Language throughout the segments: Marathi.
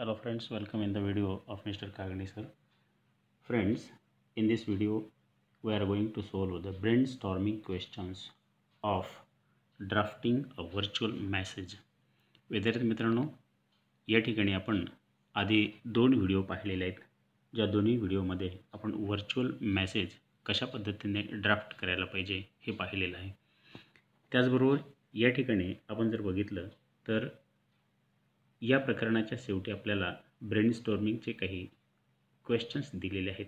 hello friends welcome in the video of mr kagani sir friends in this video we are going to solve the brainstorming questions of drafting a virtual message विद्यार्थी मित्रांनो या ठिकाणी आपण आधी दोन व्हिडिओ पाहिलेले आहेत ज्या दोन्ही व्हिडिओमध्ये आपण व्हर्च्युअल मेसेज कशा पद्धतीने ड्राफ्ट करायला पाहिजे हे पाहिलेलं आहे त्याचबरोबर या ठिकाणी आपण जर बघितलं तर या प्रकरणाच्या शेवटी आपल्याला ब्रेनस्टॉर्मिंगचे काही क्वेश्चन्स दिलेले आहेत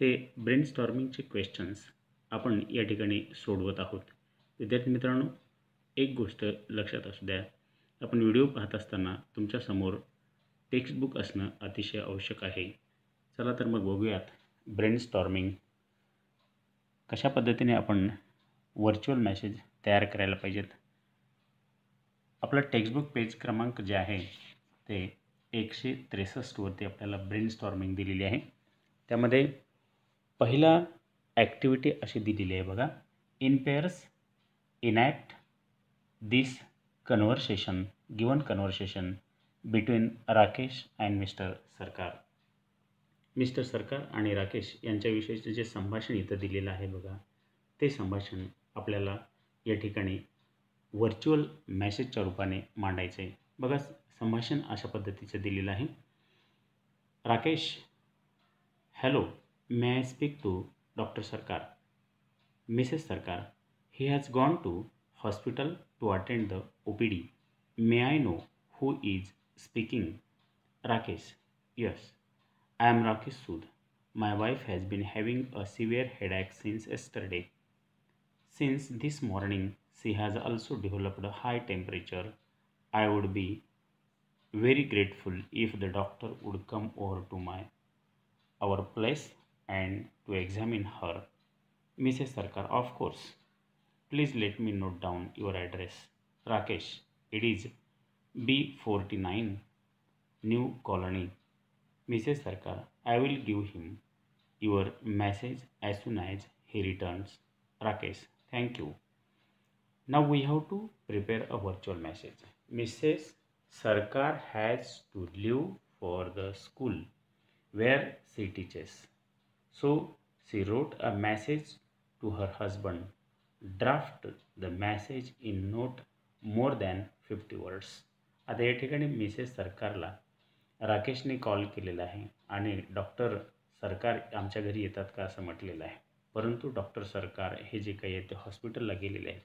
ते ब्रेनस्टॉर्मिंगचे क्वेश्चन्स आपण या ठिकाणी सोडवत आहोत विद्यार्थी मित्रांनो एक गोष्ट लक्षात असू द्या आपण व्हिडिओ पाहत असताना तुमच्यासमोर टेक्स्टबुक असणं अतिशय आवश्यक आहे चला तर मग बघूयात ब्रेनस्टॉर्मिंग कशा पद्धतीने आपण व्हर्च्युअल मॅसेज तयार करायला पाहिजेत आपलं टेक्स्टबुक पेज क्रमांक जे आहे ते एकशे त्रेसष्टवरती आपल्याला ब्रेन स्टॉर्मिंग दिलेली आहे त्यामध्ये पहिला ॲक्टिव्हिटी अशी दिलेली आहे बघा in pairs enact this conversation given conversation between Rakesh and Mr Sarkar Mr Sarkar आणि राकेश यांच्याविषयीचं जे संभाषण इथं दिलेलं आहे बघा ते संभाषण आपल्याला या ठिकाणी व्हर्च्युअल मेसेजच्या रूपाने मांडायचं आहे बघा संभाषण अशा पद्धतीचं दिलेलं आहे Rakesh hello may I speak to doctor Sarkar Mrs Sarkar he has gone to hospital to attend the O P D may I know who is speaking Rakesh yes I am Rakesh Sood my wife has been having a severe headache since yesterday since this morning she has also developed a high temperature. I would be very grateful if the doctor would come over to my our place and to examine her. Mrs. Sarkar, of course. Please let me note down your address. Rakesh, it is B49, New Colony. Mrs. Sarkar, I will give him your message as soon as he returns. Rakesh, thank you. now we have to prepare a virtual message mrs sarkar has to leave for the school where she teaches so she wrote a message to her husband draft the message in note more than 50 words. आता या ठिकाणी मिसेस सरकारला राकेशने कॉल केलेला आहे आणि डॉक्टर सरकार आमच्या घरी येतात का असं म्हटलेलं आहे परंतु डॉक्टर सरकार हे जे काही आहे ते हॉस्पिटलला गेलेले आहेत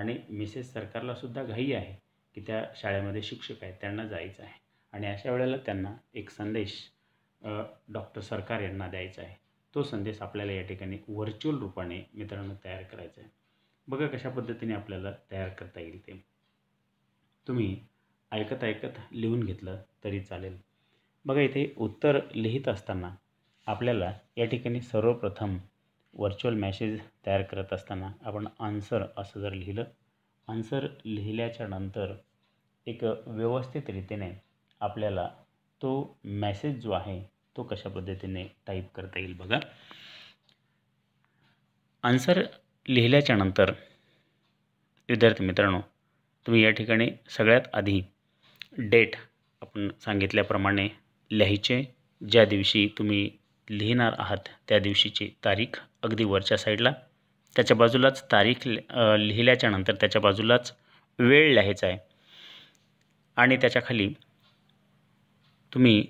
आणि मिसेस सरकारलासुद्धा घाई आहे की त्या शाळेमध्ये शिक्षक आहेत त्यांना जायचं आहे आणि अशा वेळेला त्यांना एक संदेश डॉक्टर सरकार यांना द्यायचा आहे तो संदेश आपल्याला या ठिकाणी व्हर्च्युअल रूपाने मित्रांनो तयार करायचा आहे बघा कशा पद्धतीने आपल्याला तयार करता येईल ते तुम्ही ऐकत ऐकत लिहून घेतलं तरी चालेल बघा इथे उत्तर लिहित असताना आपल्याला या ठिकाणी सर्वप्रथम व्हर्च्युअल मॅसेज तयार करत असताना आपण आन्सर असं जर लिहिलं आन्सर लिहिल्याच्या नंतर एक व्यवस्थित रीतीने आपल्याला तो मॅसेज जो आहे तो कशा पद्धतीने टाईप करता येईल बघा आन्सर लिहिल्याच्या नंतर विद्यार्थी मित्रांनो तुम्ही या ठिकाणी सगळ्यात आधी डेट आपण सांगितल्याप्रमाणे लिहायचे ज्या दिवशी तुम्ही लिहिणार आहात त्या दिवशीची तारीख अगदी वरच्या साईडला त्याच्या बाजूलाच तारीख लिहिल्याच्या नंतर त्याच्या बाजूलाच वेळ लिहायचा आहे आणि त्याच्याखाली तुम्ही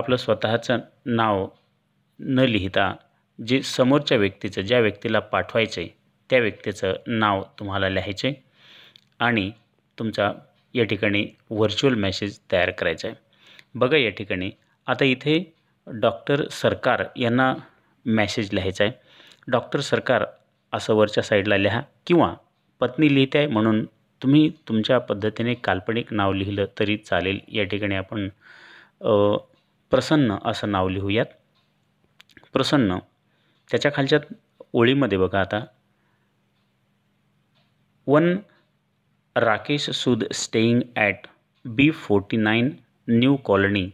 आपलं स्वतःचं नाव न लिहिता जे समोरच्या व्यक्तीचं ज्या व्यक्तीला पाठवायचं आहे त्या व्यक्तीचं नाव तुम्हाला लिहायचे आणि तुमचा या ठिकाणी व्हर्च्युअल मेसेज तयार करायचा आहे बघा या ठिकाणी आता इथे डॉक्टर सरकार यांना मेसेज लिहायचा आहे डॉक्टर सरकार असं वरच्या साईडला लिहा किंवा पत्नी लिहिते आहे म्हणून तुम्ही तुमच्या पद्धतीने काल्पनिक नाव लिहिलं तरी चालेल या ठिकाणी आपण प्रसन्न असं नाव लिहूयात प्रसन्न त्याच्या खालच्या ओळीमध्ये बघा आता one Rakesh Sood staying at B forty nine new colony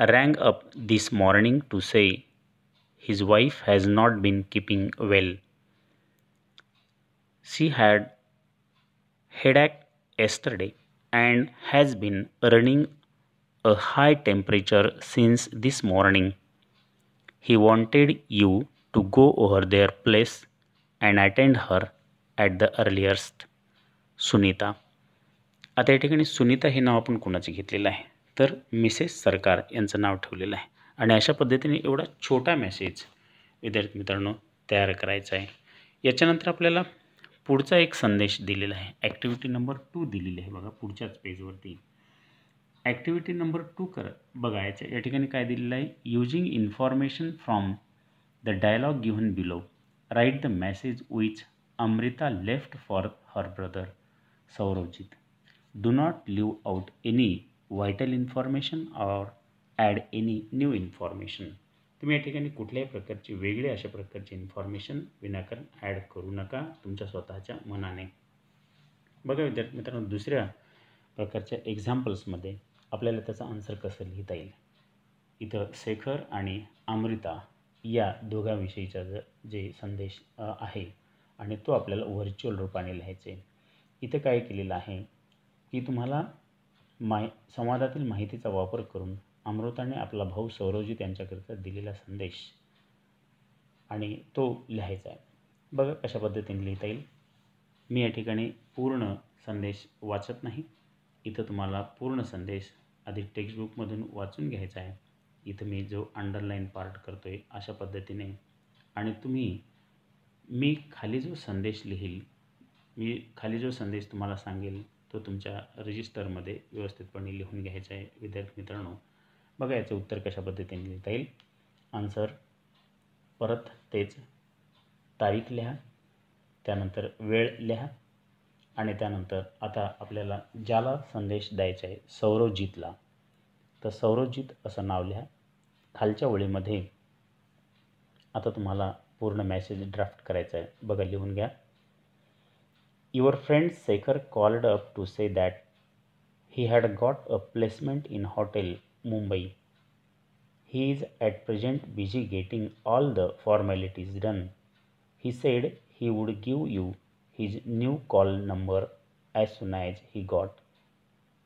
rang up this morning to say his wife has not been keeping well. She had headache yesterday and has been running a high temperature since this morning. He wanted you to go over their place and attend her at the earliest. Sunita आता या ठिकाणी सुनीता हे नाव आपण कोणाचं घेतलेलं आहे तर मिसेस सरकार यांचं नाव ठेवलेलं आहे आणि अशा पद्धतीने एवढा छोटा मेसेज विद्यार्थी मित्रांनो तयार करायचा आहे याच्यानंतर आपल्याला पुढचा एक संदेश दिलेला आहे ॲक्टिव्हिटी नंबर टू दिलेली आहे बघा पुढच्याच पेजवरती ॲक्टिव्हिटी नंबर टू कर बघायचं या ठिकाणी काय दिलेलं आहे using information from the dialogue given below write the message which Amrita left for her brother Sauravjit do not leave out any vital information or add any new information तुम्ही या ठिकाणी कुठल्याही प्रकारची वेगळी अशा प्रकारची इन्फॉर्मेशन विनाकारण ॲड करू नका तुमच्या स्वतःच्या मनाने बघा विद्यार्थी मित्रांनो दुसऱ्या प्रकारच्या एक्झाम्पल्समध्ये आपल्याला त्याचा आन्सर कसं लिहिता येईल इथं शेखर आणि अमृता या दोघांविषयीचा ज जे संदेश आहे आणि तो आपल्याला व्हर्च्युअल रूपाने लिहायचे इथं काय केलेलं आहे की तुम्हाला माय संवादातील माहितीचा वापर करून अमृताने आपला भाऊ सौरवजी त्यांच्याकरिता दिलेला संदेश आणि तो लिहायचा आहे बघा कशा पद्धतीने लिहिता येईल मी या ठिकाणी पूर्ण संदेश वाचत नाही इथं तुम्हाला पूर्ण संदेश आधी टेक्स्टबुकमधून वाचून घ्यायचा आहे इथं मी जो अंडरलाईन पार्ट करतो आहे अशा पद्धतीने आणि तुम्ही मी खाली जो संदेश लिहील मी खाली जो संदेश तुम्हाला सांगेल तो तुमच्या रजिस्टरमध्ये व्यवस्थितपणे लिहून घ्यायचा आहे विद्यार्थी मित्रांनो बघा याचं उत्तर कशा पद्धतीने लिहिता येईल आन्सर परत तेच तारीख लिहा त्यानंतर वेळ लिहा आणि त्यानंतर आता आपल्याला ज्याला संदेश द्यायचा आहे सौरवजीतला तर सौरवजीत असं नाव लिहा खालच्या ओळीमध्ये आता तुम्हाला पूर्ण मॅसेज ड्राफ्ट करायचा आहे बघा लिहून घ्या your friend Shekhar called up to say that he had got a placement in hotel Mumbai he is at present busy getting all the formalities done he said he would give you his new call number as soon as he got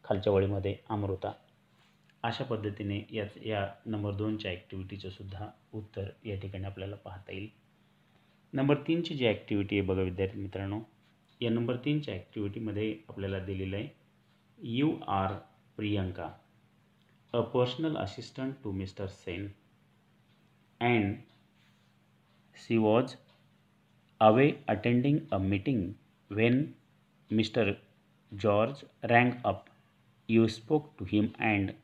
खालच्या वळीमध्ये अमृता अशा पद्धतीने याच या नंबर दोनच्या ॲक्टिव्हिटीचंसुद्धा उत्तर या ठिकाणी आपल्याला पाहता येईल नंबर तीनची जी ॲक्टिव्हिटी आहे बघा विद्यार्थी मित्रांनो या नंबर तीनच्या ॲक्टिव्हिटीमध्ये आपल्याला दिलेलं आहे you are Priyanka a personal assistant to Mr. Sen and she was away attending a meeting when Mr. George rang up. You spoke to him and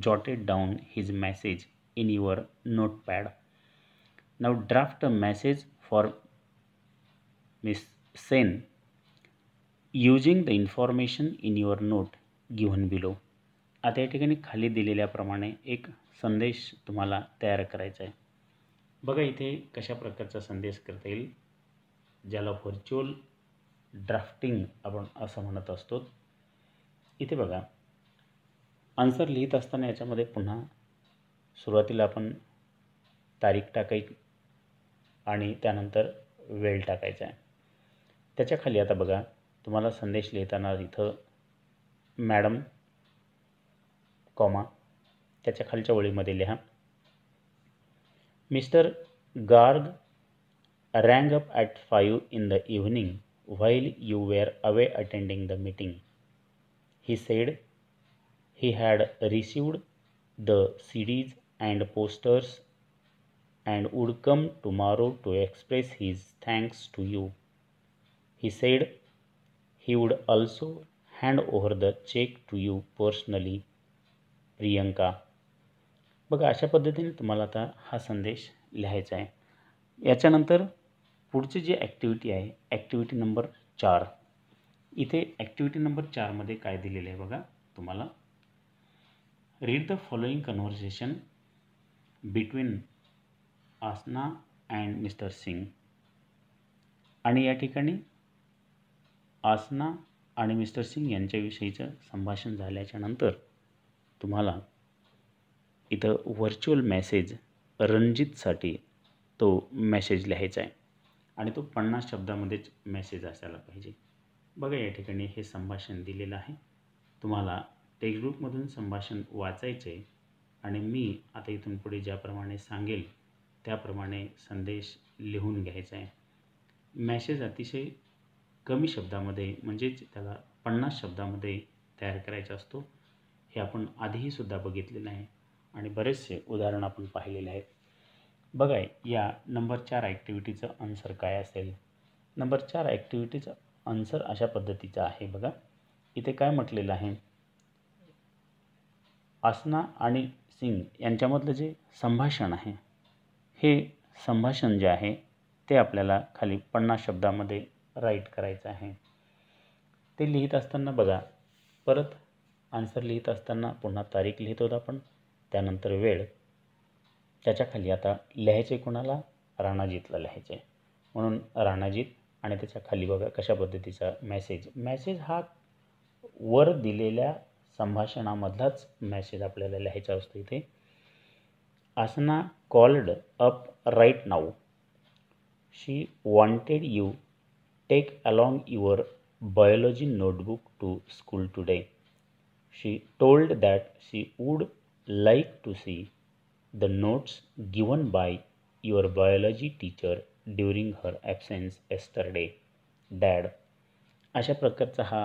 jotted down his message in your notepad. Now draft a message for Miss Sen using the information in your note given below. आता या ठिकाणी खाली दिलेल्याप्रमाणे एक संदेश तुम्हाला तयार करायचा आहे बघा इथे कशा प्रकारचा संदेश करता येईल ज्याला व्हर्च्युअल ड्राफ्टिंग आपण असं म्हणत असतो इथे बघा आन्सर लिहित असताना याच्यामध्ये पुन्हा सुरुवातीला आपण तारीख टाकायची आणि त्यानंतर वेळ टाकायचा आहे त्याच्या खाली आता बघा तुम्हाला संदेश लिहिताना इथं मॅडम कॉमा त्याच्या खालच्या ओळीमध्ये लिहा Mr Garg rang up at five in the evening while you were away attending the meeting. He said he had received the CDs and posters and would come tomorrow to express his thanks to you. He said he would also hand over the check to you personally Priyanka बघा अशा पद्धतीने तुम्हाला आता हा संदेश लिहायचा आहे याच्यानंतर पुढची जी ॲक्टिव्हिटी आहे ॲक्टिव्हिटी नंबर चार इथे ॲक्टिव्हिटी नंबर चारमध्ये काय दिलेलं आहे बघा तुम्हाला read the following conversation between Aasna and Mr Singh आणि या ठिकाणी आसना आणि मिस्टर सिंग यांच्याविषयीचं संभाषण झाल्याच्यानंतर तुम्हाला इथं व्हर्च्युअल मेसेज रणजितसाठी तो मेसेज लिहायचा आहे आणि तो पन्नास शब्दामध्येच मेसेज असायला पाहिजे बघा या ठिकाणी हे संभाषण दिलेलं आहे तुम्हाला टेक्स्टबुकमधून संभाषण वाचायचे आहे आणि मी आता इथून पुढे ज्याप्रमाणे सांगेल त्याप्रमाणे संदेश लिहून घ्यायचा आहे मॅसेज अतिशय कमी शब्दामध्ये म्हणजेच त्याला पन्नास शब्दामध्ये तयार करायचा असतो हे आपण आधीही सुद्धा बघितलेलं आहे आणि बरेचसे उदाहरण आपण पाहिलेले आहेत बघाय या नंबर चार ॲक्टिव्हिटीचं आन्सर काय असेल नंबर चार ॲक्टिव्हिटीचं आन्सर अशा पद्धतीचं आहे बघा इथे काय म्हटलेलं आहे आसना आणि सिंग यांच्यामधलं जे संभाषण आहे हे संभाषण जे आहे ते आपल्याला खाली पन्नास शब्दामध्ये राईट करायचं आहे ते लिहित असताना बघा परत आन्सर लिहित असताना पुन्हा तारीख लिहित होत आपण त्यानंतर वेळ त्याच्याखाली आता लिहायचे कोणाला राणाजीतला लिहायचे म्हणून राणाजीत आणि त्याच्या खाली बघा कशा पद्धतीचा मॅसेज मॅसेज हा वर दिलेल्या संभाषणामधलाच मॅसेज आपल्याला लिहायचा असतो इथे Aasna called up right now she wanted you take along your biology notebook to school today she told that she would like to see the notes given by your biology teacher during her absence yesterday dad अशा प्रकारचा हा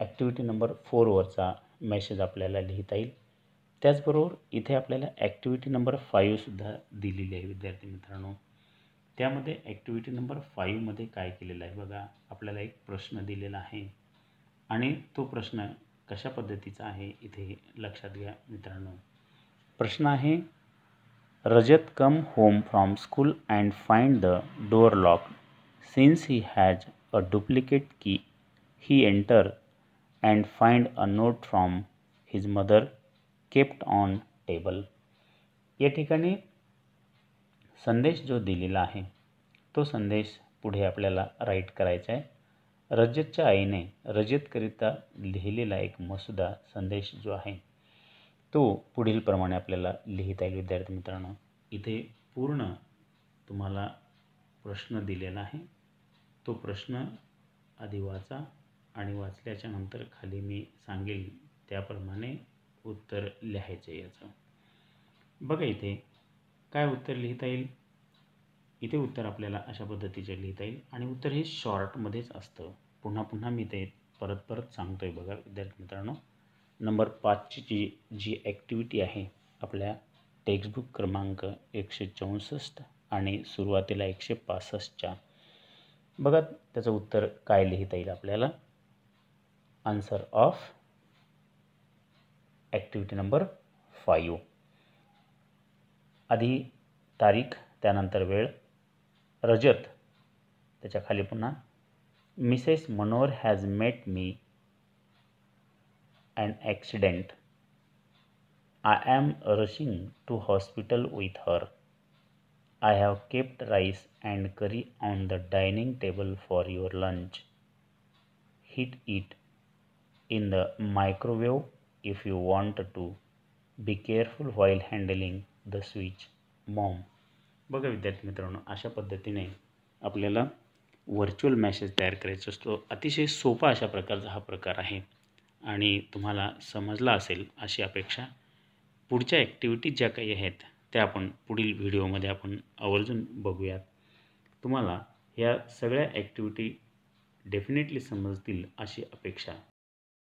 ॲक्टिव्हिटी नंबर फोरवरचा मेसेज आपल्याला लिहिता येईल त्याचबरोबर इथे आपल्याला ॲक्टिव्हिटी नंबर फाईव्हसुद्धा दिलेली आहे विद्यार्थी मित्रांनो त्यामध्ये ॲक्टिव्हिटी नंबर फाईव्हमध्ये काय केलेलं आहे बघा आपल्याला एक प्रश्न दिलेला आहे आणि तो प्रश्न कशा पद्धतीचा आहे इथे लक्षात घ्या मित्रांनो प्रश्न आहे Rajat come home from school and find the door lock since he has a duplicate key he enter and find a note from his mother kept on table या ठिकाणी संदेश जो दिलेला आहे तो संदेश पुढे आपल्याला राईट करायचा आहे रजतच्या आईने रजतकरिता लिहिलेला एक मसुदा संदेश जो आहे तो पुढीलप्रमाणे आपल्याला लिहिता येईल विद्यार्थी मित्रांनो इथे पूर्ण तुम्हाला प्रश्न दिलेला आहे तो प्रश्न आधी वाचा आणि वाचल्याच्या नंतर खाली मी सांगेल त्याप्रमाणे उत्तर लिहायचं याचं बघा इथे काय उत्तर लिहिता येईल इथे उत्तर आपल्याला अशा पद्धतीचे लिहिता येईल आणि उत्तर हे शॉर्टमध्येच असतं पुन्हा पुन्हा मी ते परत परत सांगतो आहे बघा विद्यार्थी मित्रांनो नंबर पाचची जी जी ॲक्टिव्हिटी आहे आपल्या टेक्स्टबुक क्रमांक एकशे चौसष्ट आणि सुरुवातीला एकशे पासष्टच्या बघा त्याचं उत्तर काय लिहिता येईल आपल्याला answer of activity number five आधी तारीख त्यानंतर वेळ रजत त्याच्या खाली पुन्हा Mrs Manohar has met me and accident I am rushing to hospital with her I have kept rice and curry on the dining table for your lunch heat it in the microwave if you want to. Be careful while handling the switch. Mom. बघा विद्यार्थी मित्रांनो अशा पद्धतीने आपल्याला व्हर्च्युअल मॅसेज तयार करायचा असतो अतिशय सोपा अशा प्रकारचा हा प्रकार आहे आणि तुम्हाला समजला असेल अशी अपेक्षा पुढच्या ॲक्टिव्हिटीज ज्या काही आहेत त्या आपण पुढील व्हिडिओमध्ये आपण आवर्जून बघूयात तुम्हाला ह्या सगळ्या ॲक्टिव्हिटी डेफिनेटली समजतील अशी अपेक्षा